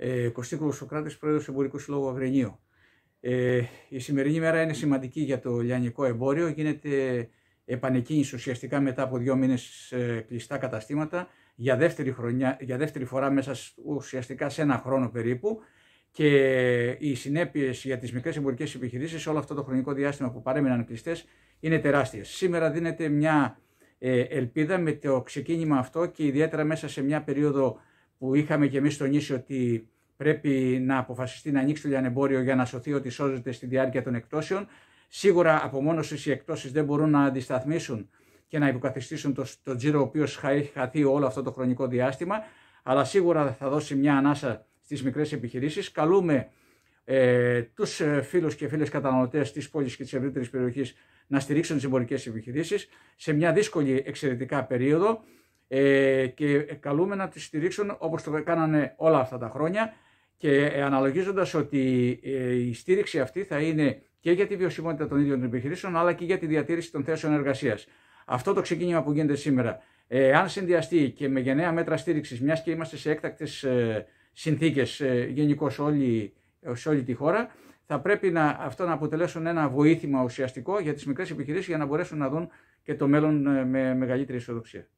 Ε, Κωστίκο Σοκράτης, πρόεδρος Εμπορικού Συλλόγου Αγρινίου. Ε, η σημερινή μέρα είναι σημαντική για το λιανικό εμπόριο. Γίνεται επανεκκίνηση ουσιαστικά μετά από δύο μήνες ε, κλειστά καταστήματα για δεύτερη, χρονιά, για δεύτερη φορά μέσα ουσιαστικά σε ένα χρόνο περίπου και οι συνέπειες για τις μικρές εμπορικές επιχειρήσεις όλο αυτό το χρονικό διάστημα που παρέμειναν κλειστές είναι τεράστιες. Σήμερα δίνεται μια ε, ελπίδα με το ξεκίνημα αυτό και ιδιαίτερα μέσα σε μια περίοδο που είχαμε και εμείς τονίσει ότι πρέπει να αποφασιστεί να ανοίξει το λιανεμπόριο για να σωθεί ότι σώζεται στη διάρκεια των εκτόσεων. Σίγουρα από μόνο οι εκτόσεις δεν μπορούν να αντισταθμίσουν και να υποκαθιστήσουν το, το τζίρο ο οποίος έχει χαθεί όλο αυτό το χρονικό διάστημα, αλλά σίγουρα θα δώσει μια ανάσα στις μικρές επιχειρήσεις. Καλούμε ε, τους ε, φίλους και φίλες καταναλωτές της πόλης και της ευρύτερης περιοχής να στηρίξουν τις εμπορικές επιχειρήσεις σε μια δύσκολη εξαιρετικά περίοδο ε, και ε, καλούμε να τις στηρίξουν όπως το κάνανε όλα αυτά τα χρόνια και ε, αναλογίζοντας ότι ε, η στήριξη αυτή θα είναι και για τη βιωσιμότητα των ίδιων των επιχειρήσεων αλλά και για τη διατήρηση των θέσεων εργασίας. Αυτό το ξεκίνημα που γίνεται σήμερα, ε, αν συνδυαστεί και με γενναία μέτρα στήριξης, μιας και είμαστε σε έκτακτες ε, συνθήκες ε, γενικώς σε όλη, όλη τη χώρα, θα πρέπει να, αυτό να αποτελέσουν ένα βοήθημα ουσιαστικό για τις μικρές επιχειρήσεις για να μπορέσουν να δουν και το μέλλον με μεγαλύτερη ισοδοξία.